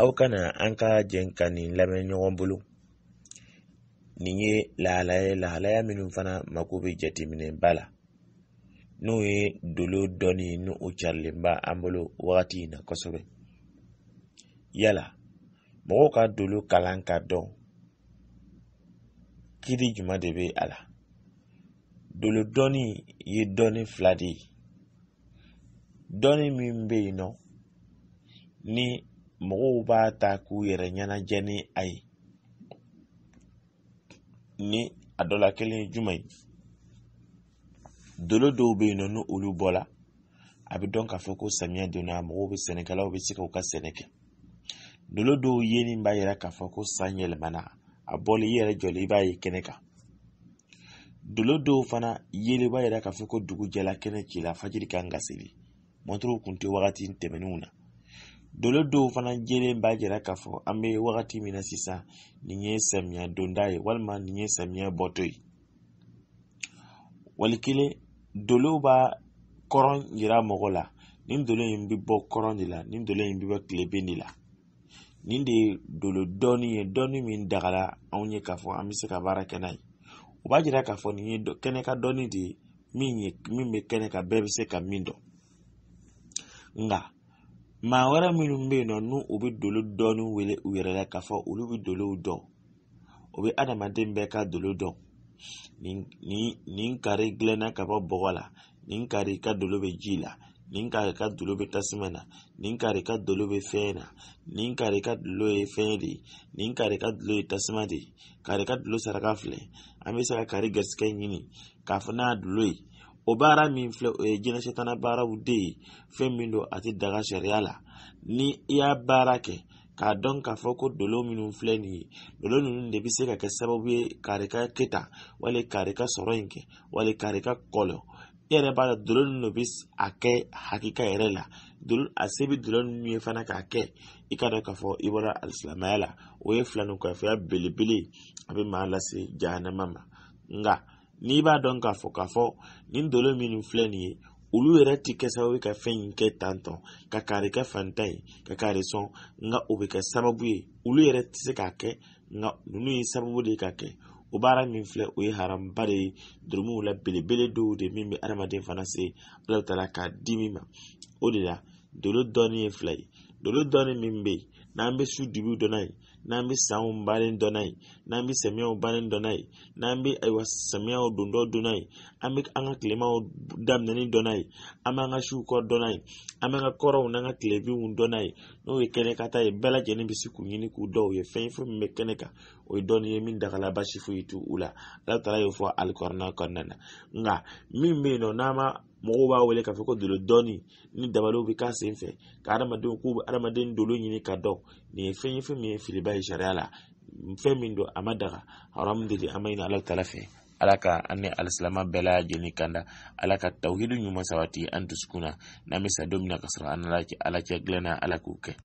aw kana an ka jɛn ka nin lamɛn ɲɔgɔn bolo nin ye lahalaya lahalaya minnu fana mako bɛ jateminɛba la n'o ye dolo dɔɔni ni o carilenba an bolo wagati in na kosɛbɛ yala mɔgɔw ka dolo kalan ka dɔn kiri jumɛn de bɛ a la dolo dɔɔni ye dɔɔni fila de ye dɔɔni min bɛ yen nɔ ni mɔgɔw b'a ta k'u yɛrɛ ɲɛnajɛ ni a ye ni a dɔ la kelen ye jumɛn ye dolo dɔw bɛ yen nɔ ni olu bɔla a bɛ dɔn k'a fɔ ko samiya donna mɔgɔw bɛ sɛnɛkɛlaw bɛ se k'u ka sɛnɛ kɛ dolo dɔw yeli b'a yira k'a fɔ ko san yɛlɛmana a bɔli i yɛrɛ jɔli i b'a ye kɛnɛ kan dolo dɔw fana yeli b'a yira k'a fɔ ko dugu jɛla kɛnɛ ci fajiri kan ka seli mɔtɛriw tun tɛ wagati tɛmɛnenw na Dolo dɔw fana jɛlen b'a jira k'a fɔ an bɛ wagati min na sisan nin ye samiya donda ye walima nin ye samiya bɔtɔ ye wali kelen dolow b'a kɔrɔn yira mɔgɔ la nin dolo in bɛ bɔ kɔrɔn de la nin dolo in bɛ bɔ tileben de la nin de ye dolo dɔɔni ye dɔɔni min dagala anw ye k'a fɔ an bɛ se ka baara kɛ n'a ye u b'a jira k'a fɔ nin ye kɛnɛ ka dɔɔni de ye min ye min bɛ kɛnɛ kan bɛɛ bɛ se ka min dɔn nka maa wɛrɛ minnu bɛ yen nɔ n'u bɛ dolo dɔɔni wele u yɛrɛ la k'a fɔ olu bɛ dolow dɔn o bɛ adamaden bɛɛ ka dolo dɔn nin nin nin kari gilanna ka bɔ bɔgɔ la nin kari ka dolo bɛ ji la nin kari ka dolo bɛ tasuma na nin kari ka dolo bɛ fɛn na nin kari ka dolo ye fɛn de ye nin kari ka dolo ye tasuma de ye kari ka dolo saraka filɛ an bɛ se ka kari garisigɛ ɲini k'a fɔ n'a dolo ye o baara min filɛ o ye jinɛ sitana baaraw de ye fɛn min don a tɛ daga sariya la ni i y'a baara kɛ k'a dɔn k'a fɔ ko dolo minnu filɛ nin ye dolo ninnu de bɛ se ka kɛ sababu ye kari ka kɛta wali kari ka sɔrɔ in kɛ wali kari ka kɔlɔ e yɛrɛ b'a dɔn dolo ninnu bɛ a kɛ hakika yɛrɛ la a se bɛ dolo ninnu ye fana k'a kɛ i ka dɔn k'a fɔ i bɔra alisilamaya la o ye filanin kɔfɛya belebele a bɛ maa lase jahanama ma nka n'i b'a dɔn k'a fɔ k'a fɔ nin dolo minnu filɛ nin ye olu yɛrɛ e ti kɛ sababu ye ka fɛn in kɛ tantɔ ka kari kɛ fantan ye ka kari sɔn nka o bɛ kɛ sababu ye olu yɛrɛ e ti se k'a kɛ nka ninnu ye sababu de ye ka kɛ o baara min filɛ o ye haramba de ye durumiw la belebele dɔw de min bɛ adamaden fana se ala ta la k'a di min ma o de la dolo dɔɔnin ye fila ye dolo dɔɔni min bɛ yen n'an bɛ su dibiw dɔn n'a ye n'an bɛ sanw bannen dɔn n'a ye n'an bɛ samiyaw bannen dɔn n'a ye n'an bɛ ayiwa samiyaw dontɔ dɔn n'a ye an bɛ an ka tilemaw daminɛni dɔn n'a ye an b'an ka siw kɔrɔ dɔn n'a ye an b'an ka kɔrɔw n'an ka tilebinw dɔn n'a ye n'o ye kɛnɛ ka taa ye bɛɛ lajɛlen bɛ se k'u ɲini k'u dɔn o ye fɛn ye fɛn min bɛ kɛnɛ kan o ye dɔɔni ye min dagala basi foyi t'u la ala taara y'o fɔ alikɔrɔna kɔnɔna na nka min bɛ yen nɔ n'an ma mɔgɔw b'a wele k'a fɔ ko dolo dɔɔni ni dabaliw bɛ k'a sen fɛ ka adamadenw k'u bɛ adamaden dolo ɲini ka dɔn nin ye fɛn ye fɛn min ye filiba ye sariya la fɛn min don a ma daga haramu an ma ɲini ala ta fɛ ala ka an ni alisilama bɛɛ lajɛlen kanda ala ka tawhidu ɲuman sabati an dusukun na n'an bɛ sa don min na ka sɔrɔ an ala cɛ ala cɛ ala k'o kɛ